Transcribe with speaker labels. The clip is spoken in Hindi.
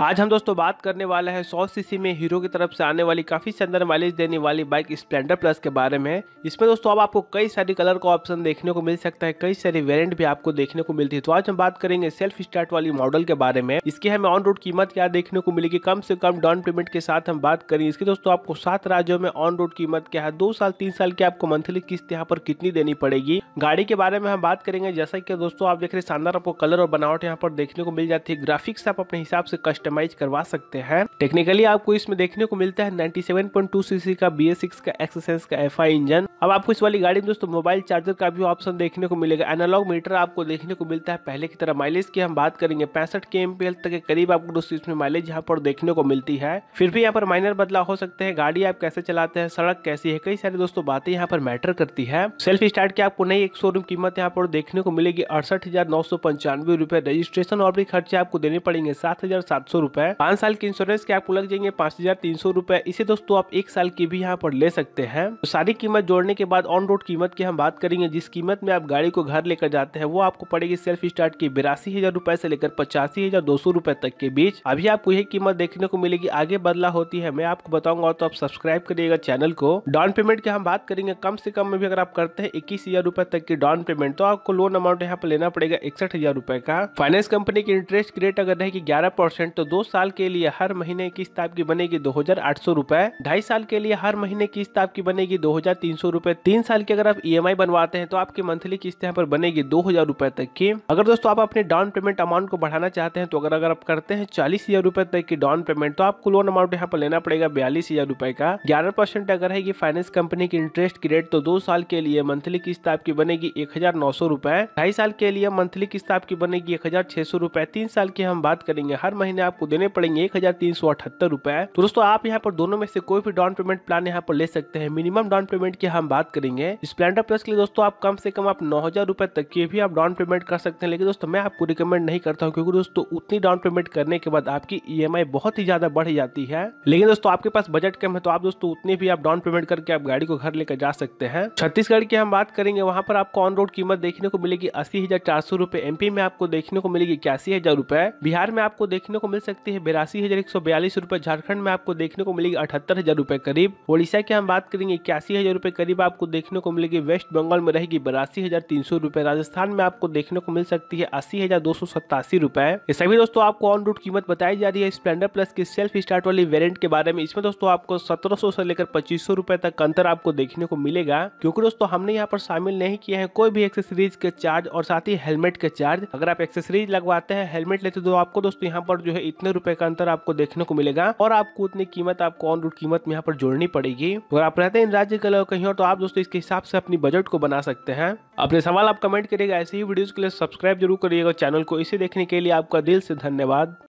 Speaker 1: आज हम दोस्तों बात करने वाला है सौ सीसी में हीरो की तरफ से आने वाली काफ़ी शानदार माइलेज देने वाली बाइक स्प्लेंडर प्लस के बारे में इसमें दोस्तों अब आपको कई सारी कलर का ऑप्शन देखने को मिल सकता है कई सारी वेरियंट भी आपको देखने को मिलती है तो आज हम बात करेंगे सेल्फ स्टार्ट वाली मॉडल के बारे में इसकी हमें ऑन रोड कीमत क्या देखने को मिलेगी कम से कम डाउन पेमेंट के साथ हम बात करेंगे इसकी दोस्तों आपको सात राज्यों में ऑन रोड कीमत क्या है दो साल तीन साल की आपको मंथली किस्त यहाँ पर कितनी देनी पड़ेगी गाड़ी के बारे में हम बात करेंगे जैसा की दोस्तों आप देख रहे शानदार आपको कलर और बनावट यहाँ पर देखने को मिल जाती है ग्राफिक्स आप अपने हिसाब से कस्टम कस्टमाइज करवा सकते हैं टेक्निकली आपको इसमें देखने को मिलता है 97.2 सीसी का बी का एक्सरसाइज का एफ इंजन अब आपको इस वाली गाड़ी में दोस्तों मोबाइल चार्जर का भी ऑप्शन देखने को मिलेगा एनालॉग मीटर आपको देखने को मिलता है पहले की तरह माइलेज की हम बात करेंगे पैंसठ के एम तक के करीब आपको दोस्तों इसमें माइलेज यहाँ पर देखने को मिलती है फिर भी यहाँ पर माइनर बदलाव हो सकते हैं गाड़ी आप कैसे चलाते हैं सड़क कैसी है कई सारी दोस्तों बातें यहाँ पर मैटर करती है सेल्फ स्टार्ट की आपको नई एक शोरूम कीमत यहाँ पर देखने को मिलेगी अड़सठ हजार नौ सौ पंचानवे रुपए रजिस्ट्रेशन और भी खर्चे आपको देने पड़ेंगे सात हजार सात सौ सौ पांच साल के इंश्योरेंस के आपको लग जाएंगे पांच हजार तीन सौ रूपए इसे दोस्तों आप एक साल की भी यहाँ पर ले सकते हैं तो सारी कीमत जोड़ने के बाद ऑन रोड कीमत की हम बात करेंगे जिस कीमत में आप गाड़ी को घर लेकर जाते हैं वो आपको पड़ेगी सेल्फ स्टार्ट की बिरासी हजार रूपए ऐसी लेकर पचासी हजार दो सौ रूपए तक के बीच अभी आपको यही कीमत देखने को मिलेगी आगे बदला होती है मैं आपको बताऊंगा तो आप सब्सक्राइब करिएगा चैनल को डाउन पेमेंट की हम बात करेंगे कम से कम में भी अगर आप करते हैं इक्कीस तक की डाउन पेमेंट तो आपको लोन अमाउंट यहाँ पर लेना पड़ेगा इकसठ का फाइनेंस कंपनी की इंटरेस्ट रेट अगर रहेगी ग्यारह तो दो साल के लिए हर महीने किस्त आपकी बनेगी दो हजार आठ सौ रुपए ढाई साल के लिए हर महीने किस्त आपकी बनेगी दो हजार तीन सौ रुपए तीन साल की अगर आप ई e बनवाते हैं तो आपकी मंथली किस्त यहाँ पर बनेगी दो हजार रुपए तक की अगर दोस्तों आप अपने डाउन पेमेंट अमाउंट को बढ़ाना चाहते हैं तो अगर अगर आप करते हैं चालीस हजार तक की डाउन पेमेंट तो आपको लोन अमाउंट यहाँ पर लेना पड़ेगा बयालीस हजार रुपए का ग्यारह परसेंट अगर है फाइनेंस कंपनी की इंटरेस्ट की रेट तो दो साल के लिए मंथली किस्त आपकी बनेगी एक हजार नौ सौ रुपए ढाई साल के लिए मंथली किस्त आपकी बनेगी एक हजार छह सौ रुपए तीन साल की हम बात करेंगे हर महीने आप आपको देने पड़ेंगे एक हजार तीन सौ अठहत्तर रुपए तो दोस्तों आप यहाँ पर दोनों में से कोई भी डाउन पेमेंट प्लान यहाँ पर ले सकते हैं मिनिमम डाउन पेमेंट की हम बात करेंगे स्प्लेंडर प्लस के लिए दोस्तों आप कम से कम आप नौ हजार रुपए तक के भी आप डाउन पेमेंट कर सकते हैं लेकिन दोस्तों मैं आपको रिकमेंड नहीं करता हूँ क्योंकि दोस्तों उतनी डाउन पेमेंट करने के बाद आपकी ई बहुत ही ज्यादा बढ़ जाती है लेकिन दोस्तों आपके पास बजट कम है तो आप दोस्तों उतनी भी आप डाउन पेमेंट करके आप गाड़ी को घर लेकर जा सकते हैं छत्तीसगढ़ की हम बात करेंगे वहाँ पर आपको ऑन रोड कीमत देखने को मिलेगी अस्सी हजार चार सौ रुपए एमपी में आपको देखने को मिलेगी इक्यासी हजार रुपए बिहार में आपको देखने को मिल मिल सकती है बिरासी हजार एक सौ बयालीस रूपए झारखंड में आपको देखने को मिलेगी अठहत्तर हजार रुपए करीब ओडिशा की हम बात करेंगे इक्यासी हजार रूपए करीब आपको देखने को मिलेगी वेस्ट बंगाल में रहेगी बरासी हजार तीन सौ रूपए राजस्थान में आपको देखने को मिल सकती है अस्सी हजार दो सौ सत्तासी रुपए सभी दोस्तों आपको ऑन रूट कीमत बताई जा रही है स्प्लेंडर प्लस की सेल्फ स्टार्ट वाली वेरियंट के बारे में इसमें दोस्तों आपको सत्रह से लेकर पच्चीस सौ तक अंतर आपको देखने को मिलेगा क्योंकि दोस्तों हमने यहाँ पर शामिल नहीं किया है कोई भी एक्सेसरीज के चार्ज और साथ ही हेलमेट के चार्ज अगर आप एक्सेसरीज लगवाते हैं हेलमेट लेते तो आपको दोस्तों यहाँ पर जो है इतने रुपए का अंतर आपको देखने को मिलेगा और आपको उतनी कीमत आपको ऑन रूट कीमत में यहाँ पर जोड़नी पड़ेगी अगर आप रहते हैं इन राज्य के कहीं और तो आप दोस्तों इसके हिसाब से अपनी बजट को बना सकते हैं अपने सवाल आप कमेंट करिएगा ऐसे ही वीडियोज के लिए सब्सक्राइब जरूर करिएगा चैनल को इसे देखने के लिए आपका दिल से धन्यवाद